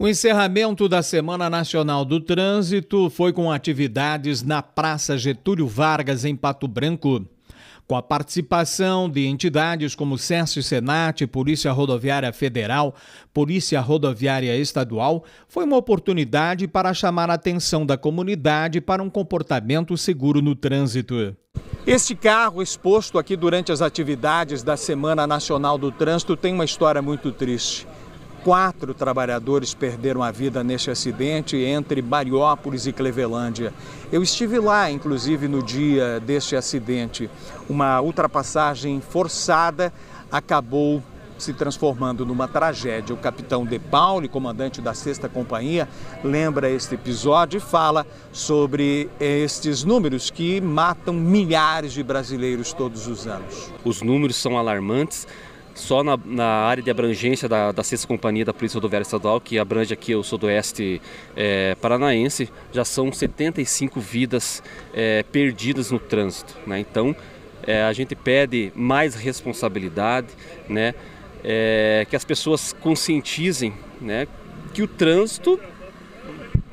O encerramento da Semana Nacional do Trânsito foi com atividades na Praça Getúlio Vargas, em Pato Branco. Com a participação de entidades como e Senat, Polícia Rodoviária Federal, Polícia Rodoviária Estadual, foi uma oportunidade para chamar a atenção da comunidade para um comportamento seguro no trânsito. Este carro exposto aqui durante as atividades da Semana Nacional do Trânsito tem uma história muito triste. Quatro trabalhadores perderam a vida neste acidente entre Mariópolis e Clevelândia. Eu estive lá, inclusive, no dia deste acidente. Uma ultrapassagem forçada acabou se transformando numa tragédia. O capitão De Pauli, comandante da sexta companhia, lembra este episódio e fala sobre estes números que matam milhares de brasileiros todos os anos. Os números são alarmantes só na, na, área de abrangência da, da sexta companhia da Polícia Rodoviária Estadual, que abrange aqui o sudoeste é, paranaense, já são 75 vidas é, perdidas no trânsito. Né? Então, é, a gente pede mais responsabilidade, né? É, que as pessoas conscientizem né? que o trânsito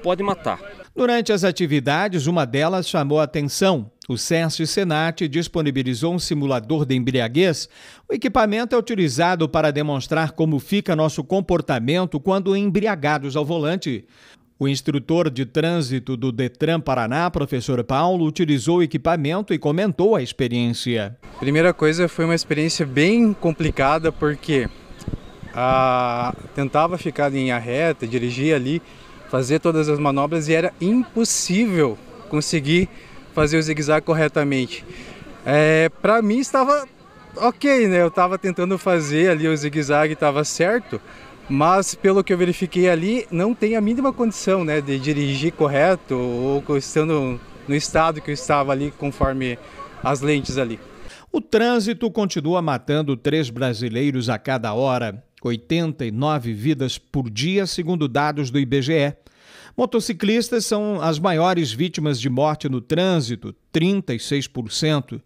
pode matar. Durante as atividades, uma delas chamou a atenção o Censo Senat disponibilizou um simulador de embriaguez. O equipamento é utilizado para demonstrar como fica nosso comportamento quando embriagados ao volante. O instrutor de trânsito do Detran Paraná, professor Paulo, utilizou o equipamento e comentou a experiência. Primeira coisa, foi uma experiência bem complicada porque ah, tentava ficar em linha reta, dirigir ali, fazer todas as manobras e era impossível conseguir fazer o zigue-zague corretamente. É, para mim estava ok, né? Eu estava tentando fazer ali o zigue-zague, estava certo, mas pelo que eu verifiquei ali, não tem a mínima condição, né, de dirigir correto ou estando no estado que eu estava ali, conforme as lentes ali. O trânsito continua matando três brasileiros a cada hora, 89 vidas por dia, segundo dados do IBGE. Motociclistas são as maiores vítimas de morte no trânsito, 36%,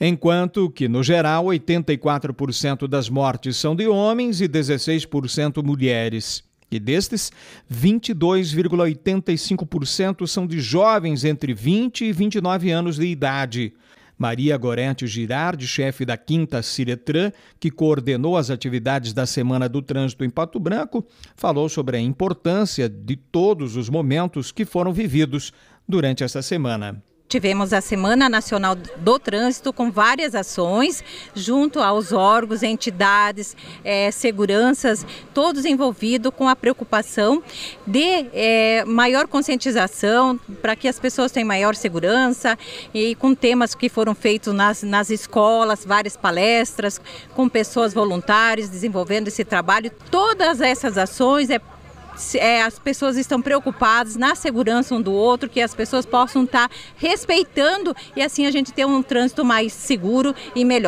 enquanto que, no geral, 84% das mortes são de homens e 16% mulheres. E destes, 22,85% são de jovens entre 20 e 29 anos de idade. Maria Gorete Girardi, chefe da Quinta Ciretran, que coordenou as atividades da Semana do Trânsito em Pato Branco, falou sobre a importância de todos os momentos que foram vividos durante essa semana. Tivemos a Semana Nacional do Trânsito com várias ações junto aos órgãos, entidades, é, seguranças, todos envolvidos com a preocupação de é, maior conscientização para que as pessoas tenham maior segurança e com temas que foram feitos nas, nas escolas, várias palestras com pessoas voluntárias desenvolvendo esse trabalho. Todas essas ações é é, as pessoas estão preocupadas na segurança um do outro, que as pessoas possam estar tá respeitando e assim a gente ter um trânsito mais seguro e melhor.